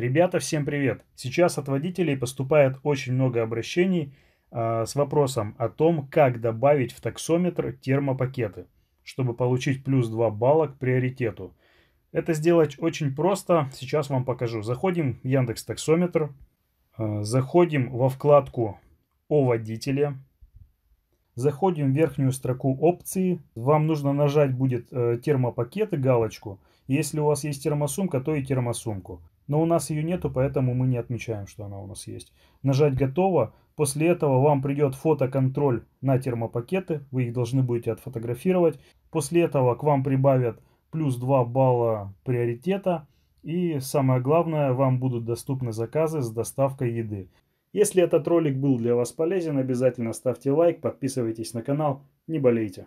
Ребята, всем привет! Сейчас от водителей поступает очень много обращений э, с вопросом о том, как добавить в таксометр термопакеты, чтобы получить плюс 2 балла к приоритету. Это сделать очень просто, сейчас вам покажу. Заходим в Яндекс Таксометр, э, заходим во вкладку «О водителе», Заходим в верхнюю строку опции. Вам нужно нажать будет э, термопакеты, галочку. Если у вас есть термосумка, то и термосумку. Но у нас ее нету, поэтому мы не отмечаем, что она у нас есть. Нажать «Готово». После этого вам придет фотоконтроль на термопакеты. Вы их должны будете отфотографировать. После этого к вам прибавят плюс 2 балла приоритета. И самое главное, вам будут доступны заказы с доставкой еды. Если этот ролик был для вас полезен, обязательно ставьте лайк, подписывайтесь на канал, не болейте.